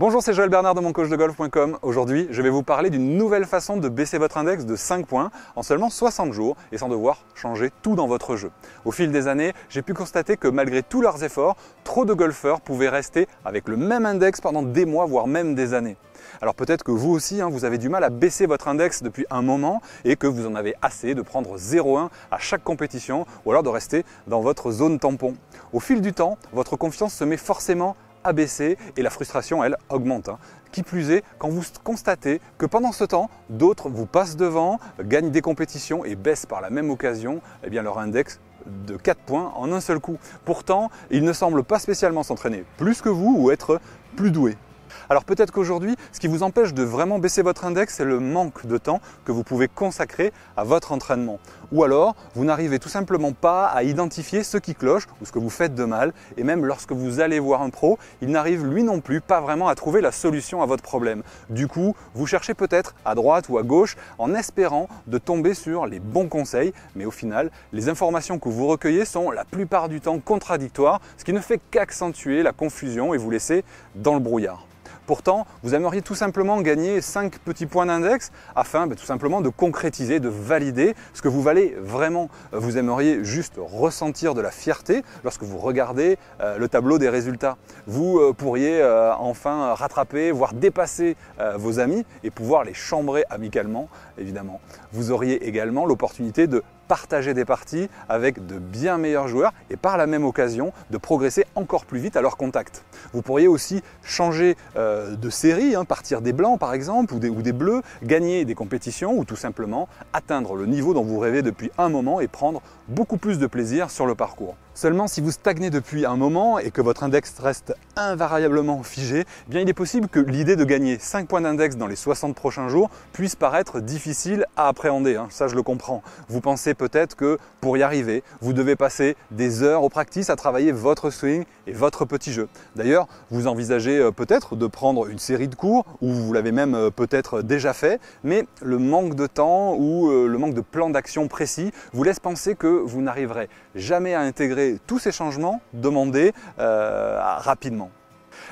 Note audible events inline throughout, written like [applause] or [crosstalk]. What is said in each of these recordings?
Bonjour, c'est Joël Bernard de mon de golf.com. Aujourd'hui, je vais vous parler d'une nouvelle façon de baisser votre index de 5 points en seulement 60 jours et sans devoir changer tout dans votre jeu. Au fil des années, j'ai pu constater que malgré tous leurs efforts, trop de golfeurs pouvaient rester avec le même index pendant des mois, voire même des années. Alors peut-être que vous aussi, hein, vous avez du mal à baisser votre index depuis un moment et que vous en avez assez de prendre 0-1 à chaque compétition ou alors de rester dans votre zone tampon. Au fil du temps, votre confiance se met forcément baisser et la frustration, elle, augmente. Hein. Qui plus est, quand vous constatez que pendant ce temps, d'autres vous passent devant, gagnent des compétitions et baissent par la même occasion eh bien, leur index de 4 points en un seul coup. Pourtant, ils ne semblent pas spécialement s'entraîner plus que vous ou être plus doués. Alors peut-être qu'aujourd'hui, ce qui vous empêche de vraiment baisser votre index, c'est le manque de temps que vous pouvez consacrer à votre entraînement ou alors vous n'arrivez tout simplement pas à identifier ce qui cloche ou ce que vous faites de mal, et même lorsque vous allez voir un pro, il n'arrive lui non plus pas vraiment à trouver la solution à votre problème. Du coup, vous cherchez peut-être à droite ou à gauche en espérant de tomber sur les bons conseils, mais au final, les informations que vous recueillez sont la plupart du temps contradictoires, ce qui ne fait qu'accentuer la confusion et vous laisser dans le brouillard. Pourtant, vous aimeriez tout simplement gagner 5 petits points d'index afin ben, tout simplement de concrétiser, de valider ce que vous valez vraiment. Euh, vous aimeriez juste ressentir de la fierté lorsque vous regardez euh, le tableau des résultats. Vous euh, pourriez enfin rattraper, voire dépasser vos amis et pouvoir les chambrer amicalement, évidemment. Vous auriez également l'opportunité de partager des parties avec de bien meilleurs joueurs et par la même occasion de progresser encore plus vite à leur contact. Vous pourriez aussi changer euh, de série, hein, partir des blancs par exemple ou des bleus, gagner des compétitions ou tout simplement atteindre le niveau dont vous rêvez depuis un moment et prendre beaucoup plus de plaisir sur le parcours. Seulement, si vous stagnez depuis un moment et que votre index reste invariablement figé, eh bien il est possible que l'idée de gagner 5 points d'index dans les 60 prochains jours puisse paraître difficile à appréhender. Hein. Ça, je le comprends. Vous pensez peut-être que pour y arriver, vous devez passer des heures au practice à travailler votre swing et votre petit jeu. D'ailleurs, vous envisagez euh, peut-être de prendre une série de cours ou vous l'avez même euh, peut-être déjà fait, mais le manque de temps ou euh, le manque de plan d'action précis vous laisse penser que vous n'arriverez jamais à intégrer tous ces changements demandés euh, rapidement.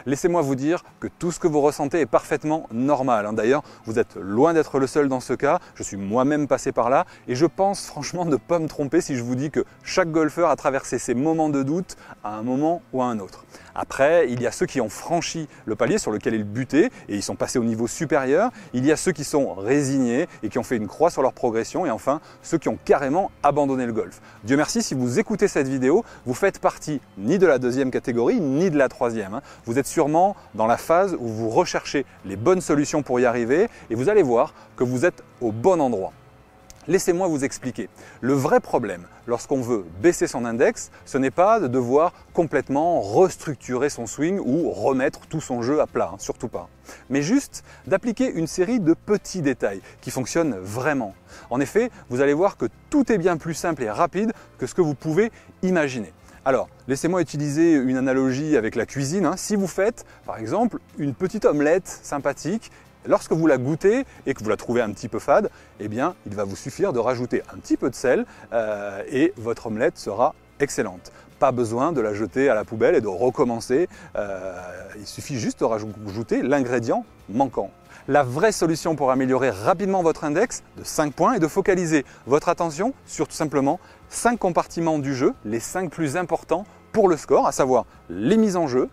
Laissez-moi vous dire que tout ce que vous ressentez est parfaitement normal. Hein. D'ailleurs, vous êtes loin d'être le seul dans ce cas, je suis moi-même passé par là, et je pense franchement ne pas me tromper si je vous dis que chaque golfeur a traversé ses moments de doute à un moment ou à un autre. Après, il y a ceux qui ont franchi le palier sur lequel ils butaient et ils sont passés au niveau supérieur. Il y a ceux qui sont résignés et qui ont fait une croix sur leur progression. Et enfin, ceux qui ont carrément abandonné le golf. Dieu merci, si vous écoutez cette vidéo, vous faites partie ni de la deuxième catégorie, ni de la troisième. Hein. Vous êtes sûrement dans la phase où vous recherchez les bonnes solutions pour y arriver et vous allez voir que vous êtes au bon endroit. Laissez-moi vous expliquer. Le vrai problème, lorsqu'on veut baisser son index, ce n'est pas de devoir complètement restructurer son swing ou remettre tout son jeu à plat, hein, surtout pas. Mais juste d'appliquer une série de petits détails qui fonctionnent vraiment. En effet, vous allez voir que tout est bien plus simple et rapide que ce que vous pouvez imaginer. Alors, laissez-moi utiliser une analogie avec la cuisine. Hein. Si vous faites, par exemple, une petite omelette sympathique Lorsque vous la goûtez et que vous la trouvez un petit peu fade, eh bien, il va vous suffire de rajouter un petit peu de sel euh, et votre omelette sera excellente. Pas besoin de la jeter à la poubelle et de recommencer. Euh, il suffit juste de rajouter l'ingrédient manquant. La vraie solution pour améliorer rapidement votre index de 5 points est de focaliser votre attention sur tout simplement 5 compartiments du jeu, les 5 plus importants pour le score, à savoir les mises en jeu,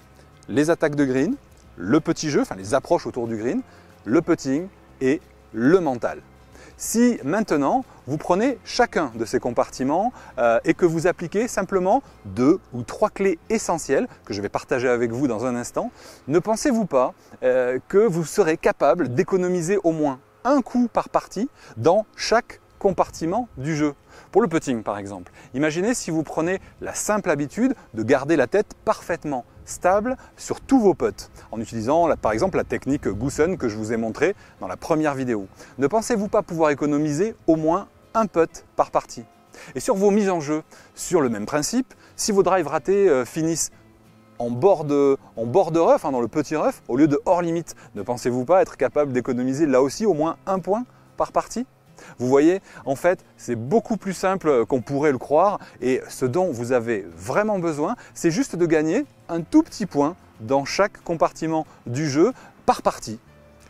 les attaques de green, le petit jeu, enfin les approches autour du green, le putting et le mental. Si maintenant vous prenez chacun de ces compartiments euh, et que vous appliquez simplement deux ou trois clés essentielles que je vais partager avec vous dans un instant, ne pensez-vous pas euh, que vous serez capable d'économiser au moins un coup par partie dans chaque compartiment du jeu Pour le putting par exemple, imaginez si vous prenez la simple habitude de garder la tête parfaitement stable sur tous vos potes, en utilisant par exemple la technique Goosen que je vous ai montrée dans la première vidéo. Ne pensez-vous pas pouvoir économiser au moins un putt par partie Et sur vos mises en jeu, sur le même principe, si vos drives ratés euh, finissent en bord de, en hein, dans le petit rough, au lieu de hors limite, ne pensez-vous pas être capable d'économiser là aussi au moins un point par partie vous voyez, en fait, c'est beaucoup plus simple qu'on pourrait le croire et ce dont vous avez vraiment besoin, c'est juste de gagner un tout petit point dans chaque compartiment du jeu par partie.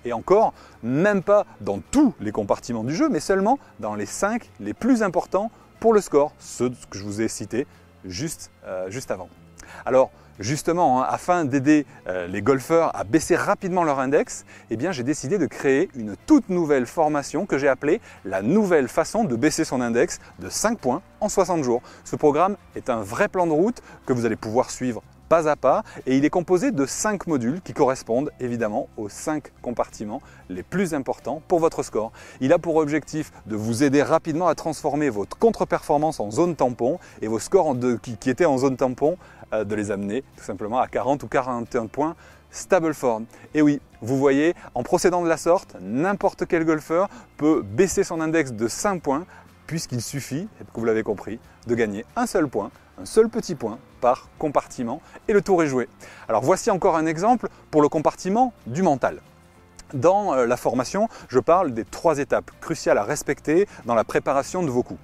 Et encore, même pas dans tous les compartiments du jeu, mais seulement dans les 5 les plus importants pour le score, ceux que je vous ai cités juste, euh, juste avant. Alors justement, hein, afin d'aider euh, les golfeurs à baisser rapidement leur index, eh j'ai décidé de créer une toute nouvelle formation que j'ai appelée la nouvelle façon de baisser son index de 5 points en 60 jours. Ce programme est un vrai plan de route que vous allez pouvoir suivre à pas et il est composé de 5 modules qui correspondent évidemment aux 5 compartiments les plus importants pour votre score. Il a pour objectif de vous aider rapidement à transformer votre contre-performance en zone tampon et vos scores en qui, étaient en zone tampon euh, de les amener tout simplement à 40 ou 41 points Stableford. Et oui, vous voyez, en procédant de la sorte, n'importe quel golfeur peut baisser son index de 5 points puisqu'il suffit, vous l'avez compris, de gagner un seul point, un seul petit point par compartiment, et le tour est joué. Alors voici encore un exemple pour le compartiment du mental. Dans euh, la formation, je parle des trois étapes cruciales à respecter dans la préparation de vos coups.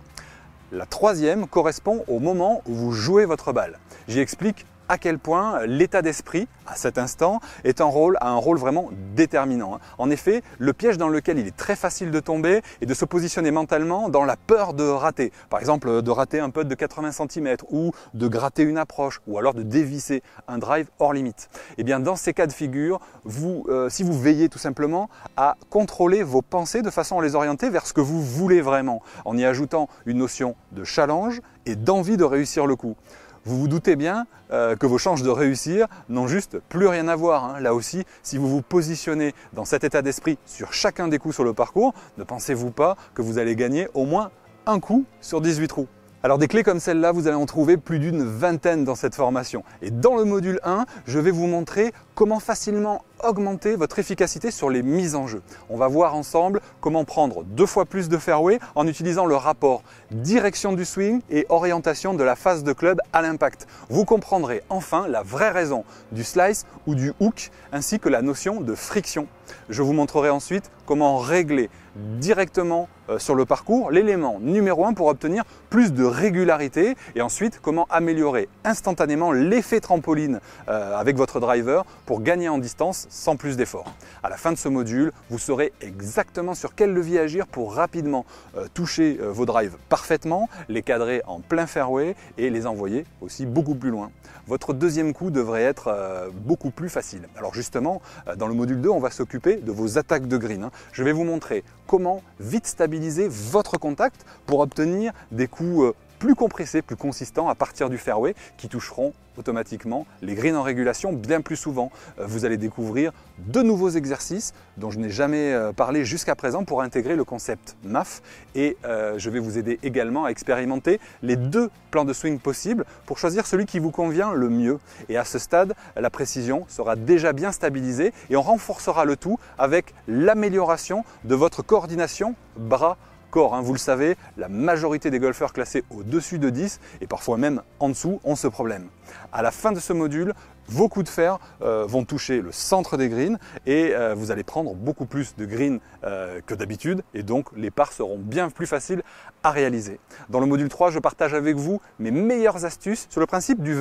La troisième correspond au moment où vous jouez votre balle. J'y explique à quel point l'état d'esprit, à cet instant, est un rôle, a un rôle vraiment déterminant. Hein. En effet, le piège dans lequel il est très facile de tomber est de se positionner mentalement dans la peur de rater. Par exemple, de rater un putt de 80 cm ou de gratter une approche ou alors de dévisser un drive hors limite. Et eh bien, dans ces cas de figure, vous, euh, si vous veillez tout simplement à contrôler vos pensées de façon à les orienter vers ce que vous voulez vraiment, en y ajoutant une notion de challenge et d'envie de réussir le coup vous vous doutez bien euh, que vos chances de réussir n'ont juste plus rien à voir. Hein. Là aussi, si vous vous positionnez dans cet état d'esprit sur chacun des coups sur le parcours, ne pensez-vous pas que vous allez gagner au moins un coup sur 18 trous alors des clés comme celle-là, vous allez en trouver plus d'une vingtaine dans cette formation. Et dans le module 1, je vais vous montrer comment facilement augmenter votre efficacité sur les mises en jeu. On va voir ensemble comment prendre deux fois plus de fairway en utilisant le rapport direction du swing et orientation de la phase de club à l'impact. Vous comprendrez enfin la vraie raison du slice ou du hook ainsi que la notion de friction. Je vous montrerai ensuite comment régler directement euh, sur le parcours l'élément numéro 1 pour obtenir plus de régularité et ensuite comment améliorer instantanément l'effet trampoline euh, avec votre driver pour gagner en distance sans plus d'efforts. À la fin de ce module, vous saurez exactement sur quel levier agir pour rapidement euh, toucher vos drives parfaitement, les cadrer en plein fairway et les envoyer aussi beaucoup plus loin. Votre deuxième coup devrait être beaucoup plus facile. Alors justement, dans le module 2, on va s'occuper de vos attaques de green. Hein. Je vais vous montrer comment vite stabiliser votre contact pour obtenir des coûts euh, plus compressés, plus consistants à partir du fairway qui toucheront automatiquement les greens en régulation bien plus souvent. Euh, vous allez découvrir de nouveaux exercices dont je n'ai jamais euh, parlé jusqu'à présent pour intégrer le concept MAF et euh, je vais vous aider également à expérimenter les deux plans de swing possibles pour choisir celui qui vous convient le mieux. Et à ce stade, la précision sera déjà bien stabilisée et on renforcera le tout avec l'amélioration de votre coordination bras Hein, vous le savez, la majorité des golfeurs classés au-dessus de 10 et parfois même en dessous ont ce problème. À la fin de ce module, vos coups de fer euh, vont toucher le centre des greens et euh, vous allez prendre beaucoup plus de greens euh, que d'habitude et donc les parts seront bien plus faciles à réaliser. Dans le module 3, je partage avec vous mes meilleures astuces sur le principe du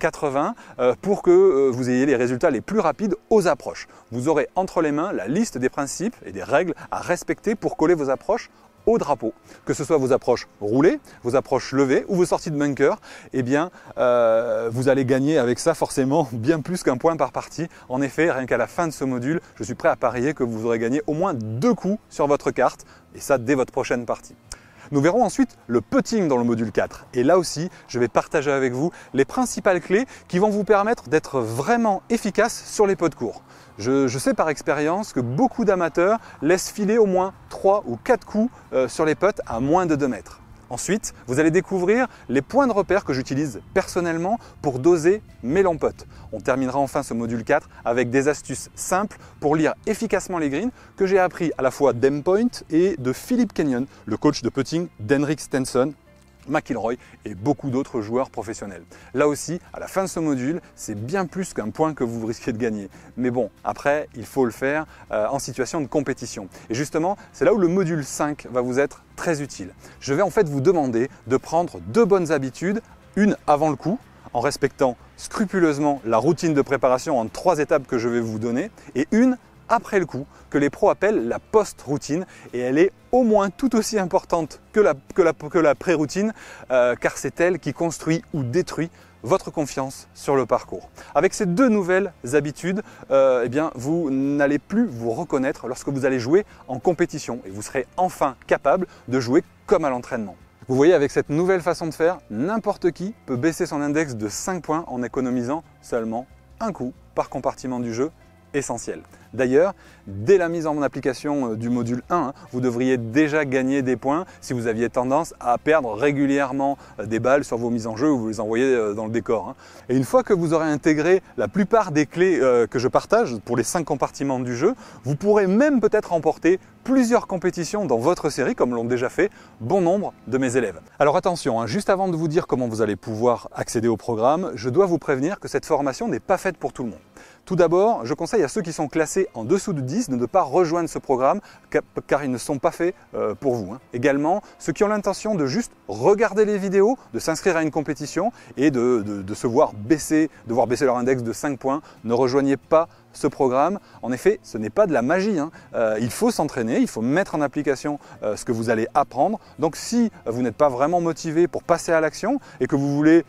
20-80 pour que vous ayez les résultats les plus rapides aux approches. Vous aurez entre les mains la liste des principes et des règles à respecter pour coller vos approches au drapeau. Que ce soit vos approches roulées, vos approches levées ou vos sorties de bunker, eh bien, euh, vous allez gagner avec ça forcément [laughs] bien plus qu'un point par partie. En effet, rien qu'à la fin de ce module, je suis prêt à parier que vous aurez gagné au moins deux coups sur votre carte, et ça dès votre prochaine partie. Nous verrons ensuite le putting dans le module 4. Et là aussi, je vais partager avec vous les principales clés qui vont vous permettre d'être vraiment efficace sur les pots de Je, sais par expérience que beaucoup d'amateurs laissent filer au moins 3 ou 4 coups euh, sur les potes à moins de 2 mètres. Ensuite, vous allez découvrir les points de repère que j'utilise personnellement pour doser mes lampotes. On terminera enfin ce module 4 avec des astuces simples pour lire efficacement les greens que j'ai appris à la fois d'Empoint et de Philippe Kenyon, le coach de putting d'Henrik Stenson McIlroy et beaucoup d'autres joueurs professionnels. Là aussi, à la fin de ce module, c'est bien plus qu'un point que vous risquez de gagner. Mais bon, après, il faut le faire euh, en situation de compétition. Et justement, c'est là où le module 5 va vous être très utile. Je vais en fait vous demander de prendre deux bonnes habitudes, une avant le coup, en respectant scrupuleusement la routine de préparation en trois étapes que je vais vous donner, et une après le coup, que les pros appellent la post-routine, et elle est au moins tout aussi importante que la, pré-routine, euh, car c'est elle qui construit ou détruit votre confiance sur le parcours. Avec ces deux nouvelles habitudes, euh, eh bien, vous n'allez plus vous reconnaître lorsque vous allez jouer en compétition, et vous serez enfin capable de jouer comme à l'entraînement. Vous voyez, avec cette nouvelle façon de faire, n'importe qui peut baisser son index de 5 points en économisant seulement un coup par compartiment du jeu essentiel. D'ailleurs, dès la mise en application euh, du module 1, hein, vous devriez déjà gagner des points si vous aviez tendance à perdre régulièrement euh, des balles sur vos mises en jeu ou vous les envoyez euh, dans le décor. Hein. Et une fois que vous aurez intégré la plupart des clés que je partage pour les 5 compartiments du jeu, vous pourrez même peut-être remporter plusieurs compétitions dans votre série, comme l'ont déjà fait bon nombre de mes élèves. Alors attention, hein, juste avant de vous dire comment vous allez pouvoir accéder au programme, je dois vous prévenir que cette formation n'est pas faite pour tout le monde. Tout d'abord, je conseille à ceux qui sont classés en dessous de 10 de ne pas rejoindre ce programme car ils ne sont pas faits euh, pour vous. Hein. Également, ceux qui ont l'intention de juste regarder les vidéos, de s'inscrire à une compétition et de, se voir baisser, de voir baisser leur index de 5 points, ne rejoignez pas ce programme. En effet, ce n'est pas de la magie. Hein. Euh, il faut s'entraîner, il faut mettre en application euh, ce que vous allez apprendre. Donc si vous n'êtes pas vraiment motivé pour passer à l'action et que vous voulez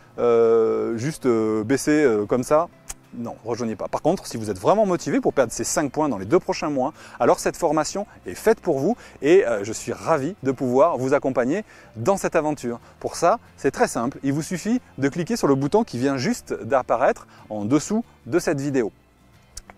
juste baisser comme ça, non, rejoignez pas. Par contre, si vous êtes vraiment motivé pour perdre ces 5 points dans les deux prochains mois, alors cette formation est faite pour vous et euh, je suis ravi de pouvoir vous accompagner dans cette aventure. Pour ça, c'est très simple, il vous suffit de cliquer sur le bouton qui vient juste d'apparaître en dessous de cette vidéo.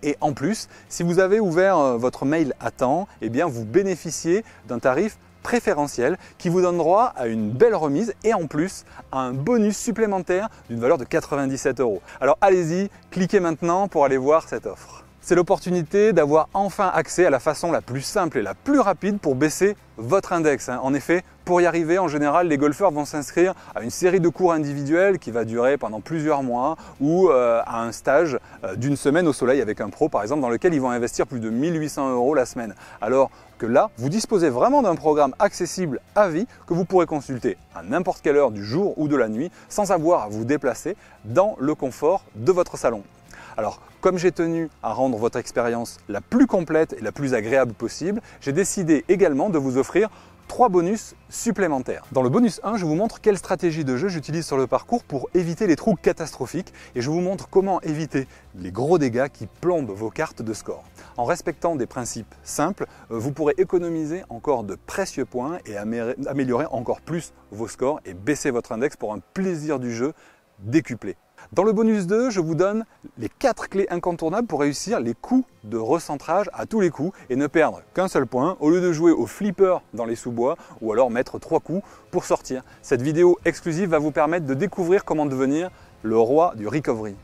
Et en plus, si vous avez ouvert euh, votre mail à temps, eh bien vous bénéficiez d'un tarif préférentiel qui vous donne droit à une belle remise et en plus à un bonus supplémentaire d'une valeur de 97 euros. Alors allez-y, cliquez maintenant pour aller voir cette offre c'est l'opportunité d'avoir enfin accès à la façon la plus simple et la plus rapide pour baisser votre index. Hein. En effet, pour y arriver, en général, les golfeurs vont s'inscrire à une série de cours individuels qui va durer pendant plusieurs mois ou euh, à un stage euh, d'une semaine au soleil avec un pro, par exemple, dans lequel ils vont investir plus de 1800 euros la semaine. Alors, que là, vous disposez vraiment d'un programme accessible à vie que vous pourrez consulter à n'importe quelle heure du jour ou de la nuit sans avoir à vous déplacer dans le confort de votre salon. Alors, comme j'ai tenu à rendre votre expérience la plus complète et la plus agréable possible, j'ai décidé également de vous offrir 3 bonus supplémentaires. Dans le bonus 1, je vous montre quelle stratégie de jeu j'utilise sur le parcours pour éviter les trous catastrophiques et je vous montre comment éviter les gros dégâts qui plombent vos cartes de score. En respectant des principes simples, euh, vous pourrez économiser encore de précieux points et améliorer encore plus vos scores et baisser votre index pour un plaisir du jeu décuplé. Dans le bonus 2, je vous donne les 4 clés incontournables pour réussir les coups de recentrage à tous les coups et ne perdre qu'un seul point au lieu de jouer au flipper dans les sous-bois ou alors mettre 3 coups pour sortir. Cette vidéo exclusive va vous permettre de découvrir comment devenir le roi du recovery.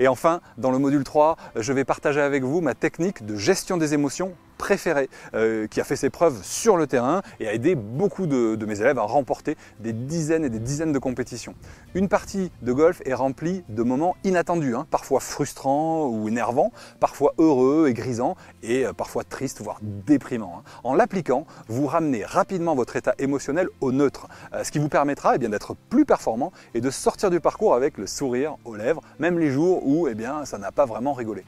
Et enfin, dans le module 3, je vais partager avec vous ma technique de gestion des émotions préféré, euh, qui a fait ses preuves sur le terrain et a aidé beaucoup de, mes élèves à remporter des dizaines et des dizaines de compétitions. Une partie de golf est remplie de moments inattendus, hein, parfois frustrants ou énervants, parfois heureux et grisants, et euh, parfois tristes, voire déprimants. Hein. En l'appliquant, vous ramenez rapidement votre état émotionnel au neutre, euh, ce qui vous permettra eh d'être plus performant et de sortir du parcours avec le sourire aux lèvres, même les jours où eh bien, ça n'a pas vraiment rigolé.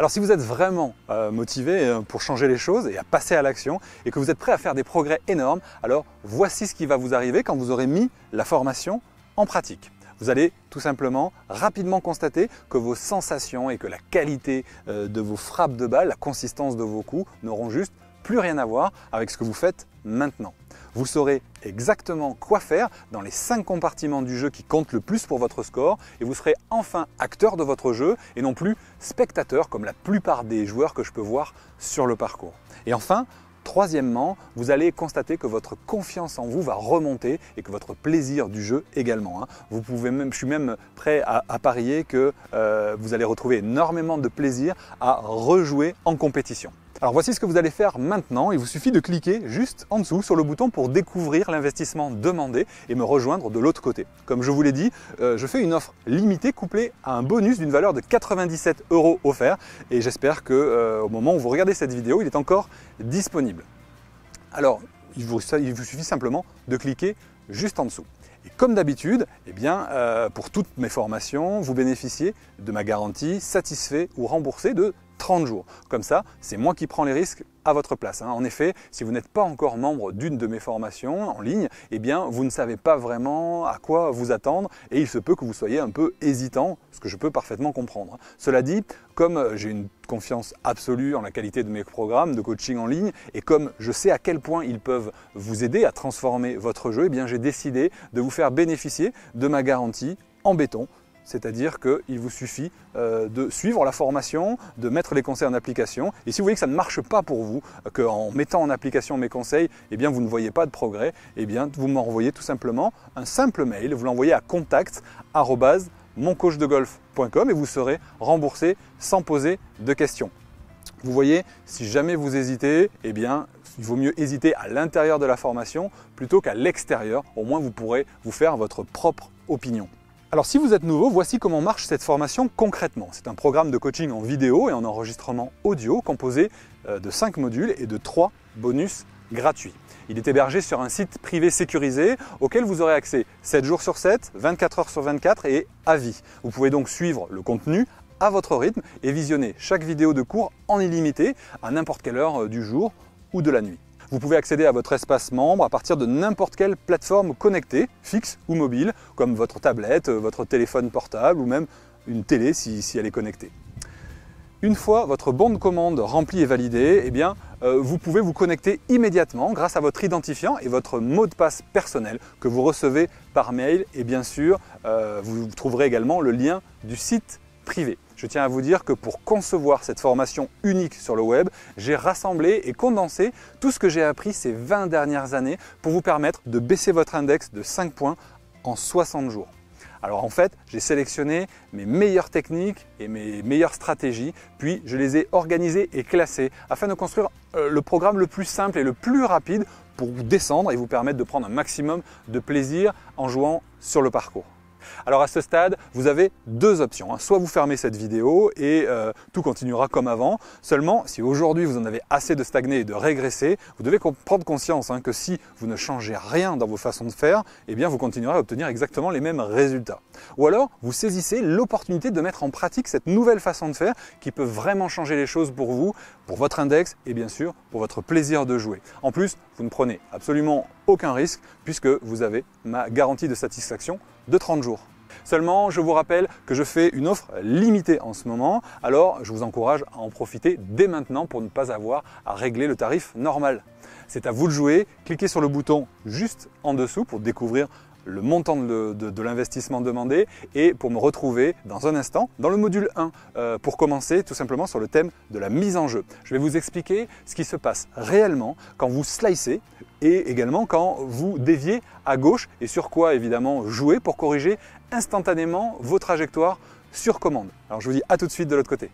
Alors si vous êtes vraiment euh, motivé euh, pour changer les choses et à passer à l'action et que vous êtes prêt à faire des progrès énormes, alors voici ce qui va vous arriver quand vous aurez mis la formation en pratique. Vous allez tout simplement rapidement constater que vos sensations et que la qualité euh, de vos frappes de balle, la consistance de vos coups n'auront juste plus rien à voir avec ce que vous faites maintenant. Vous saurez exactement quoi faire dans les 5 compartiments du jeu qui comptent le plus pour votre score et vous serez enfin acteur de votre jeu et non plus spectateur comme la plupart des joueurs que je peux voir sur le parcours. Et enfin, Troisièmement, vous allez constater que votre confiance en vous va remonter et que votre plaisir du jeu également. Hein. Vous pouvez même, je suis même prêt à, parier que euh, vous allez retrouver énormément de plaisir à rejouer en compétition. Alors voici ce que vous allez faire maintenant. Il vous suffit de cliquer juste en dessous sur le bouton pour découvrir l'investissement demandé et me rejoindre de l'autre côté. Comme je vous l'ai dit, euh, je fais une offre limitée couplée à un bonus d'une valeur de 97 euros offert et j'espère que euh, au moment où vous regardez cette vidéo, il est encore disponible. Alors, il vous, suffit simplement de cliquer juste en dessous. Et comme d'habitude, eh bien, euh, pour toutes mes formations, vous bénéficiez de ma garantie satisfait ou remboursé de 30 jours. Comme ça, c'est moi qui prends les risques à votre place. Hein. En effet, si vous n'êtes pas encore membre d'une de mes formations en ligne, eh bien, vous ne savez pas vraiment à quoi vous attendre et il se peut que vous soyez un peu hésitant, ce que je peux parfaitement comprendre. Hein. Cela dit, comme euh, j'ai une confiance absolue en la qualité de mes programmes de coaching en ligne et comme je sais à quel point ils peuvent vous aider à transformer votre jeu, eh bien, j'ai décidé de vous faire bénéficier de ma garantie en béton c'est-à-dire qu'il vous suffit euh, de suivre la formation, de mettre les conseils en application. Et si vous voyez que ça ne marche pas pour vous, euh, qu'en mettant en application mes conseils, eh bien, vous ne voyez pas de progrès, eh bien, vous m'envoyez tout simplement un simple mail. Vous l'envoyez à contact et vous serez remboursé sans poser de questions. Vous voyez, si jamais vous hésitez, eh bien, il vaut mieux hésiter à l'intérieur de la formation plutôt qu'à l'extérieur. Au moins, vous pourrez vous faire votre propre opinion. Alors si vous êtes nouveau, voici comment marche cette formation concrètement. C'est un programme de coaching en vidéo et en enregistrement audio composé euh, de 5 modules et de 3 bonus gratuits. Il est hébergé sur un site privé sécurisé auquel vous aurez accès 7 jours sur 7, 24 heures sur 24 et à vie. Vous pouvez donc suivre le contenu à votre rythme et visionner chaque vidéo de cours en illimité à n'importe quelle heure euh, du jour ou de la nuit. Vous pouvez accéder à votre espace membre à partir de n'importe quelle plateforme connectée, fixe ou mobile, comme votre tablette, euh, votre téléphone portable ou même une télé si, elle est connectée. Une fois votre bon de commande remplie et validée, eh bien, euh, vous pouvez vous connecter immédiatement grâce à votre identifiant et votre mot de passe personnel que vous recevez par mail et bien sûr, euh, vous trouverez également le lien du site privé. Je tiens à vous dire que pour concevoir cette formation unique sur le web, j'ai rassemblé et condensé tout ce que j'ai appris ces 20 dernières années pour vous permettre de baisser votre index de 5 points en 60 jours. Alors en fait, j'ai sélectionné mes meilleures techniques et mes meilleures stratégies, puis je les ai organisées et classées afin de construire euh, le programme le plus simple et le plus rapide pour vous descendre et vous permettre de prendre un maximum de plaisir en jouant sur le parcours. Alors à ce stade, vous avez deux options. Hein. Soit vous fermez cette vidéo et euh, tout continuera comme avant. Seulement, si aujourd'hui vous en avez assez de stagner et de régresser, vous devez prendre conscience hein, que si vous ne changez rien dans vos façons de faire, eh bien vous continuerez à obtenir exactement les mêmes résultats. Ou alors, vous saisissez l'opportunité de mettre en pratique cette nouvelle façon de faire qui peut vraiment changer les choses pour vous, pour votre index et bien sûr pour votre plaisir de jouer. En plus, vous ne prenez absolument aucun risque puisque vous avez ma garantie de satisfaction de 30 jours. Seulement, je vous rappelle que je fais une offre limitée en ce moment, alors je vous encourage à en profiter dès maintenant pour ne pas avoir à régler le tarif normal. C'est à vous de jouer, cliquez sur le bouton juste en dessous pour découvrir le montant de, l'investissement demandé et pour me retrouver dans un instant dans le module 1 euh, pour commencer tout simplement sur le thème de la mise en jeu. Je vais vous expliquer ce qui se passe réellement quand vous slicez et également quand vous déviez à gauche et sur quoi évidemment jouer pour corriger instantanément vos trajectoires sur commande. Alors je vous dis à tout de suite de l'autre côté.